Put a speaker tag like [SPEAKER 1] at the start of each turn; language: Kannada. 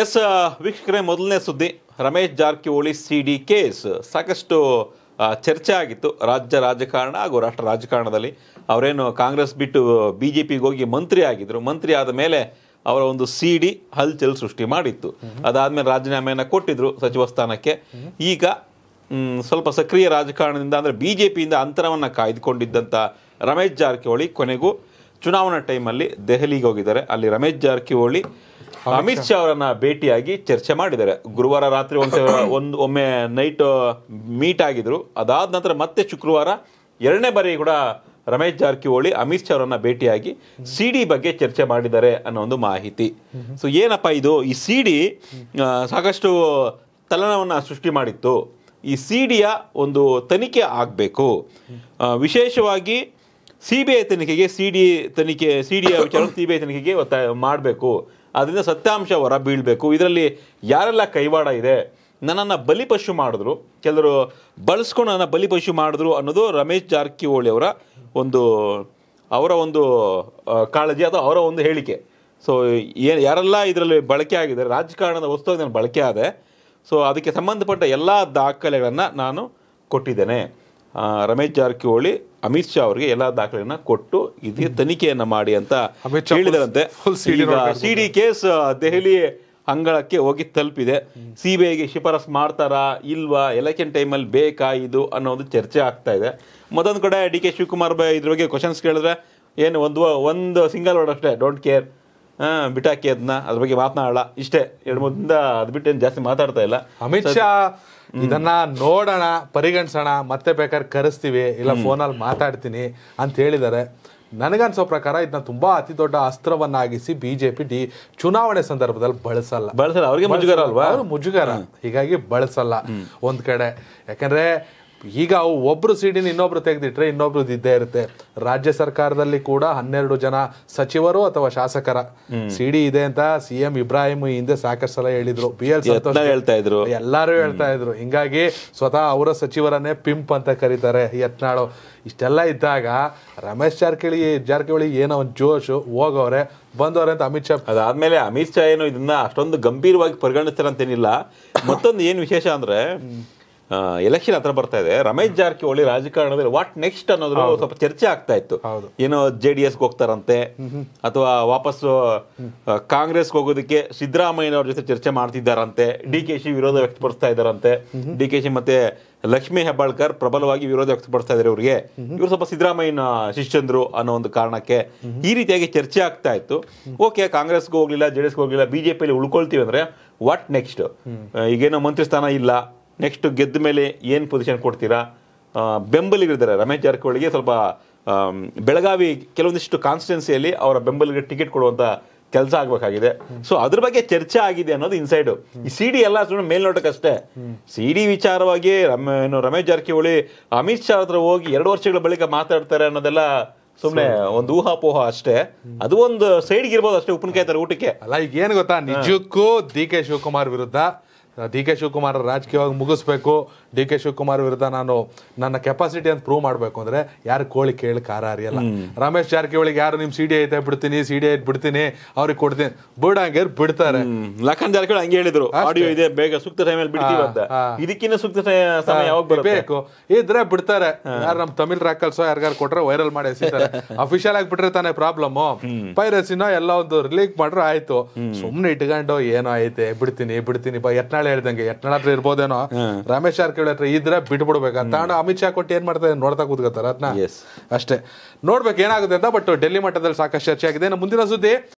[SPEAKER 1] ಎಸ್ uh, ವೀಕ್ಷಕರೇ ಮೊದಲನೇ ಸುದ್ದಿ Ramesh Jarkiholi C D case ಸಾಕಷ್ಟು ಚರ್ಚೆ ಆಗಿತ್ತು ರಾಜ್ಯ ರಾಜಕಾರಣ ಹಾಗೂ ರಾಷ್ಟ್ರ ರಾಜಕಾರಣದಲ್ಲಿ ಅವರೇನು ಕಾಂಗ್ರೆಸ್ ಬಿಟ್ಟು ಬಿ ಜೆ ಪಿಗೆ ಹೋಗಿ ಮಂತ್ರಿ ಆಗಿದ್ದರು ಮಂತ್ರಿ ಆದ ಮೇಲೆ ಅವರ ಒಂದು ಸಿ ಡಿ ಹಲ್ಚಲ್ ಸೃಷ್ಟಿ ಮಾಡಿತ್ತು ಅದಾದಮೇಲೆ ರಾಜೀನಾಮೆಯನ್ನು ಕೊಟ್ಟಿದ್ರು ಸಚಿವ ಸ್ಥಾನಕ್ಕೆ ಈಗ ಸ್ವಲ್ಪ ಸಕ್ರಿಯ ರಾಜಕಾರಣದಿಂದ ಅಂದರೆ ಬಿ ಜೆ ಪಿಯಿಂದ ಅಂತರವನ್ನು ಕಾಯ್ದುಕೊಂಡಿದ್ದಂಥ ರಮೇಶ್ ಜಾರಕಿಹೊಳಿ ಕೊನೆಗೂ ಚುನಾವಣಾ ಟೈಮಲ್ಲಿ ದೆಹಲಿಗೆ ಹೋಗಿದ್ದಾರೆ ಅಲ್ಲಿ ರಮೇಶ್ ಜಾರಕಿಹೊಳಿ ಅಮಿತ್ ಶಾ ಅವರನ್ನ ಭೇಟಿಯಾಗಿ ಚರ್ಚೆ ಮಾಡಿದ್ದಾರೆ ಗುರುವಾರ ರಾತ್ರಿ ಒಂದು ಒಂದು ಒಮ್ಮೆ ನೈಟ್ ಮೀಟ್ ಆಗಿದ್ರು ಅದಾದ ನಂತರ ಮತ್ತೆ ಶುಕ್ರವಾರ ಎರಡನೇ ಬಾರಿ ಕೂಡ ರಮೇಶ್ ಜಾರಕಿಹೊಳಿ ಅಮಿತ್ ಶಾ ಅವರನ್ನ ಭೇಟಿಯಾಗಿ ಸಿ ಡಿ ಬಗ್ಗೆ ಚರ್ಚೆ ಮಾಡಿದ್ದಾರೆ ಅನ್ನೋ ಒಂದು ಮಾಹಿತಿ ಸೊ ಏನಪ್ಪ ಇದು ಈ ಸಿ ಡಿ ಸಾಕಷ್ಟು ತಲನವನ್ನ ಸೃಷ್ಟಿ ಮಾಡಿತ್ತು ಈ ಸಿಡಿಯ ಒಂದು ತನಿಖೆ ಆಗಬೇಕು ವಿಶೇಷವಾಗಿ ಸಿ ಬಿ ಐ ತನಿಖೆಗೆ ಸಿ ಡಿ ತನಿಖೆ ಸಿ ಡಿಯ ವಿಚಾರ ಸಿ ಬಿ ಐ ತನಿಖೆಗೆ ಒತ್ತಾಯ ಮಾಡಬೇಕು ಅದರಿಂದ ಸತ್ಯಾಂಶ ಹೊರ ಬೀಳಬೇಕು ಇದರಲ್ಲಿ ಯಾರೆಲ್ಲ ಕೈವಾಡ ಇದೆ ನನ್ನನ್ನು ಬಲಿಪಶು ಮಾಡಿದ್ರು ಕೆಲವರು ಬಳಸ್ಕೊಂಡು ನನ್ನ ಬಲಿಪಶು ಮಾಡಿದ್ರು ಅನ್ನೋದು ರಮೇಶ್ ಜಾರಕಿಹೊಳಿ ಅವರ ಒಂದು ಅವರ ಒಂದು ಕಾಳಜಿ ಅಥವಾ ಅವರ ಒಂದು ಹೇಳಿಕೆ ಸೊ ಏನು ಯಾರೆಲ್ಲ ಇದರಲ್ಲಿ ಬಳಕೆ ಆಗಿದೆ ರಾಜಕಾರಣದ ವಸ್ತುವಾಗಿ ನಾನು ಬಳಕೆ ಆದೆ ಸೊ ಅದಕ್ಕೆ ಸಂಬಂಧಪಟ್ಟ ಎಲ್ಲ ದಾಖಲೆಗಳನ್ನು ನಾನು ಕೊಟ್ಟಿದ್ದೇನೆ ರಮೇಶ್ ಜಾರಕಿಹೊಳಿ ಅಮಿತ್ ಶಾ ಅವರಿಗೆ ಎಲ್ಲ ದಾಖಲೆಗಳನ್ನ ಕೊಟ್ಟು ಇದೇ ತನಿಖೆಯನ್ನು ಮಾಡಿ ಅಂತ ಹೇಳಿದರಂತೆ ಸಿ ಡಿ ಕೇಸ್ ದೆಹಲಿ ಅಂಗಳಕ್ಕೆ ಹೋಗಿ ತಲುಪಿದೆ ಸಿಬಿಐಗೆ ಶಿಫಾರಸ್ ಮಾಡ್ತಾರಾ ಇಲ್ವಾ ಎಲೆಕ್ಷನ್ ಟೈಮಲ್ಲಿ ಬೇಕಾ ಇದು ಅನ್ನೋ ಒಂದು ಚರ್ಚೆ ಆಗ್ತಾ ಇದೆ ಮತ್ತೊಂದು ಕಡೆ ಡಿ ಕೆ ಶಿವಕುಮಾರ್ ಬೈ ಇದ್ರ ಬಗ್ಗೆ ಕ್ವಶನ್ಸ್ ಕೇಳಿದ್ರೆ ಏನು ಒಂದು ಒಂದು ಸಿಂಗಲ್ ವರ್ಡ್ ಅಷ್ಟೇ ಡೋಂಟ್ ಕೇರ್ ಬಿಟ್ಟಾಕಿ ಅದನ್ನ ಅದ್ರ ಬಗ್ಗೆ ಮಾತನಾಡಲ್ಲ
[SPEAKER 2] ಇಷ್ಟೇ ಎರಡು ಮೂರಿಂದ ಅದು ಬಿಟ್ಟು ಜಾಸ್ತಿ ಮಾತಾಡ್ತಾ ಇಲ್ಲ ಅಮಿತ್ ಶಾ ಇದನ್ನ ನೋಡೋಣ ಪರಿಗಣಿಸೋಣ ಮತ್ತೆ ಬೇಕಾದ್ರೆ ಕರೆಸ್ತೀವಿ ಇಲ್ಲ ಅಲ್ಲಿ ಮಾತಾಡ್ತೀನಿ ಅಂತ ಹೇಳಿದ್ದಾರೆ ನನಗನ್ಸೋ ಪ್ರಕಾರ ಇದನ್ನ ತುಂಬಾ ಅತಿ ದೊಡ್ಡ ಅಸ್ತ್ರವನ್ನಾಗಿಸಿ ಬಿಜೆಪಿ ಡಿ ಚುನಾವಣೆ ಸಂದರ್ಭದಲ್ಲಿ ಬಳಸಲ್ಲ ಬಳಸಲ್ಲ ಅವ್ರಿಗೆ ಮುಜುಗರ ಅಲ್ವಾ ಮುಜುಗರ ಹೀಗಾಗಿ ಬಳಸಲ್ಲ ಒಂದ್ ಕಡೆ ಯಾಕಂದ್ರೆ ಈಗ ಅವು ಒಬ್ಬರು ಸೀಟಿನ ಇನ್ನೊಬ್ರು ತೆಗೆದಿಟ್ರೆ ಇನ್ನೊಬ್ರು ಇದ್ದೇ ಇರುತ್ತೆ ರಾಜ್ಯ ಸರ್ಕಾರದಲ್ಲಿ ಕೂಡ ಹನ್ನೆರಡು ಜನ ಸಚಿವರು ಅಥವಾ ಶಾಸಕರ ಸಿಡಿ ಇದೆ ಅಂತ ಸಿ ಎಂ ಇಬ್ರಾಹಿಂ ಹಿಂದೆ ಸಾಕಷ್ಟು ಸಲ ಹೇಳಿದ್ರು ಬಿ ಎಲ್ ಸಂತೋಷ್ ಹೇಳ್ತಾ ಇದ್ರು ಎಲ್ಲರೂ ಹೇಳ್ತಾ ಇದ್ರು ಹಿಂಗಾಗಿ ಸ್ವತಃ ಅವರ ಸಚಿವರನ್ನೇ ಪಿಂಪ್ ಅಂತ ಕರೀತಾರೆ ಯತ್ನಾಳು ಇಷ್ಟೆಲ್ಲ ಇದ್ದಾಗ ರಮೇಶ್ ಜಾರಕಿಹೊಳಿ ಜಾರಕಿಹೊಳಿ ಏನೋ ಒಂದು ಜೋಶು ಹೋಗವ್ರೆ ಬಂದವ್ರೆ ಅಂತ ಅಮಿತ್ ಶಾ ಅದಾದ್ಮೇಲೆ ಅಮಿತ್ ಶಾ ಏನು ಇದನ್ನ
[SPEAKER 1] ಅಷ್ಟೊಂದು ಗಂಭೀರವಾಗಿ ಪರಿಗಣಿಸ್ತಾರಂತೇನಿಲ್ಲ ಮತ್ತೊಂದು ಏನು ವಿಶೇಷ ಅಂದ್ರೆ ಎಲೆಕ್ಷನ್ ಹತ್ರ ಬರ್ತಾ ಇದೆ ರಮೇಶ್ ಜಾರಕಿಹೊಳಿ ರಾಜಕಾರಣದಲ್ಲಿ ವಾಟ್ ನೆಕ್ಸ್ಟ್ ಅನ್ನೋದ್ರ ಸ್ವಲ್ಪ ಚರ್ಚೆ ಆಗ್ತಾ ಇತ್ತು ಏನೋ ಜೆ ಡಿ ಹೋಗ್ತಾರಂತೆ ಅಥವಾ ವಾಪಸ್ ಕಾಂಗ್ರೆಸ್ ಹೋಗೋದಕ್ಕೆ ಅವ್ರ ಜೊತೆ ಚರ್ಚೆ ಮಾಡ್ತಿದ್ದಾರಂತೆ ಡಿ ಕೆ ಶಿ ವಿರೋಧ ವ್ಯಕ್ತಪಡಿಸ್ತಾ ಇದಾರಂತೆ ಡಿ ಕೆ ಶಿ ಮತ್ತೆ ಲಕ್ಷ್ಮೀ ಹೆಬ್ಬಾಳ್ಕರ್ ಪ್ರಬಲವಾಗಿ ವಿರೋಧ ವ್ಯಕ್ತಪಡಿಸ್ತಾ ಇದಾರೆ ಇವರಿಗೆ ಇವರು ಸ್ವಲ್ಪ ಸಿದ್ದರಾಮಯ್ಯನ ಶಿಷ್ಯಂದ್ರು ಅನ್ನೋ ಒಂದು ಕಾರಣಕ್ಕೆ ಈ ರೀತಿಯಾಗಿ ಚರ್ಚೆ ಆಗ್ತಾ ಇತ್ತು ಓಕೆ ಗೆ ಹೋಗ್ಲಿಲ್ಲ ಜೆ ಡಿ ಎಸ್ಗೆ ಹೋಗ್ಲಿಲ್ಲ ಬಿಜೆಪಿಯಲ್ಲಿ ಉಳ್ಕೊಳ್ತೀವಿ ಅಂದ್ರೆ ವಾಟ್ ನೆಕ್ಸ್ಟ್ ಈಗೇನೋ ಮಂತ್ರಿ ಸ್ಥಾನ ಇಲ್ಲ ನೆಕ್ಸ್ಟ್ ಗೆದ್ದ ಮೇಲೆ ಏನು ಪೊಸಿಷನ್ ಕೊಡ್ತೀರಾ ಬೆಂಬಲಿಗರಿದ್ದಾರೆ ರಮೇಶ್ ಜಾರಕಿಹೊಳಿಗೆ ಸ್ವಲ್ಪ ಬೆಳಗಾವಿ ಕೆಲವೊಂದಿಷ್ಟು ಕಾನ್ಸ್ಟಿಟ್ಯೆನ್ಸಿಯಲ್ಲಿ ಅವರ ಬೆಂಬಲಿಗರಿಗೆ ಟಿಕೆಟ್ ಕೊಡುವಂಥ ಕೆಲಸ ಆಗಬೇಕಾಗಿದೆ ಸೊ ಅದ್ರ ಬಗ್ಗೆ ಚರ್ಚೆ ಆಗಿದೆ ಅನ್ನೋದು ಇನ್ಸೈಡ್ ಈ ಸಿ ಡಿ ಎಲ್ಲ ಸುಮ್ಮನೆ ಮೇಲ್ನೋಟಕ್ಕಷ್ಟೇ ಸಿ ಡಿ ವಿಚಾರವಾಗಿ ರಮ ಏನು ರಮೇಶ್ ಜಾರಕಿಹೊಳಿ ಅಮಿತ್ ಶಾ ಹತ್ರ ಹೋಗಿ ಎರಡು ವರ್ಷಗಳ ಬಳಿಕ ಮಾತಾಡ್ತಾರೆ ಅನ್ನೋದೆಲ್ಲ ಸುಮ್ಮನೆ
[SPEAKER 2] ಒಂದು ಊಹಾಪೋಹ ಅಷ್ಟೇ ಅದು ಒಂದು ಸೈಡ್ಗೆ ಇರ್ಬೋದು ಅಷ್ಟೇ ಉಪ್ಪಿನಕಾಯಿ ತರ ಊಟಕ್ಕೆ ಅಲ್ಲ ಈಗ ಏನು ಗೊತ್ತಾ ನಿಜಕ್ಕೂ ಡಿ ಕೆ ಶಿವಕುಮಾರ್ ವಿರುದ್ಧ ಡಿ ಕೆ ಶಿವಕುಮಾರ್ ರಾಜಕೀಯವಾಗಿ ಮುಗಿಸ್ಬೇಕು ಡಿ ಕೆ ಶಿವಕುಮಾರ್ ವಿರುದ್ಧ ನಾನು ನನ್ನ ಕೆಪಾಸಿಟಿ ಅಂತ ಪ್ರೂವ್ ಮಾಡಬೇಕು ಅಂದ್ರೆ ಯಾರು ಕೋಳಿ ಕೇಳಿ ಕಾರ ಅರಿಯಲ್ಲ ರಮೇಶ್ ಜಾರಕಿಹೊಳಿಗೆ ಯಾರು ನಿಮ್ ಸಿ ಡಿ ಐತೆ ಬಿಡ್ತೀನಿ ಸಿ ಡಿ ಬಿಡ್ತೀನಿ ಅವ್ರಿಗೆ ಕೊಡ್ತೀನಿ ಬಿಡ ಬಿಡ್ತಾರೆ ಲಖನ್ ಜಾರಕಿಹೊಳಿ ಹಂಗೆ ಹೇಳಿದ್ರು ಆಡಿಯೋ ಇದೆ
[SPEAKER 1] ಬೇಗ ಸೂಕ್ತ ಟೈಮಲ್ಲಿ ಬಿಡ್ತೀವಿ ಅಂತ
[SPEAKER 2] ಇದಕ್ಕಿಂತ ಸೂಕ್ತ ಸಮಯ ಯಾವಾಗ ಬೇಕು ಇದ್ರೆ ಬಿಡ್ತಾರೆ ಯಾರು ನಮ್ ತಮಿಳ್ ರಾಕಲ್ಸೋ ಯಾರಿಗಾರು ಕೊಟ್ರೆ ವೈರಲ್ ಮಾಡಿ ಎಸಿತಾರೆ ಅಫಿಷಿಯಲ್ ಆಗಿ ಬಿಟ್ರೆ ತಾನೇ ಪ್ರಾಬ್ಲಮ್ ಪೈರಸಿನ ಎಲ್ಲ ಒಂದು ರಿಲೀಕ್ ಮಾಡ್ರೆ ಆಯ್ತು ಸುಮ್ನೆ ಇಟ್ಕೊಂಡು ಏನೋ ಐತೆ ಬಿಡ್ತೀನಿ ಬಿಡ್ತೀನಿ ಬಾ ಎಟ್ನಾಳೆ ಹೇಳ್ದಂಗೆ ಎಟ್ನಾಳ ಇರ್ಬೋದೇನೋ ರಮೇಶ್ ಜಾರಕಿಹೊಳಿ ನಾಯಕಗಳ ಹತ್ರ ಇದ್ರೆ ಬಿಟ್ಬಿಡ್ಬೇಕು ಅಂತ ಅಮಿತ್ ಶಾ ಕೊಟ್ಟು ಏನ್ ಮಾಡ್ತಾರೆ ನೋಡ್ತಾ ಕೂತ್ಕೋತಾರ ಅದನ್ನ ಅಷ್ಟೇ ನೋಡ್ಬೇಕು ಏನಾಗುತ್ತೆ ಅಂತ ಬಟ್ ಡೆಲ್ಲಿ ಮಟ್ಟದಲ್ಲಿ ಸಾಕಷ್ಟು ಚರ್ಚೆ ಆಗಿದೆ ಮುಂದಿನ ಸುದ್ದಿ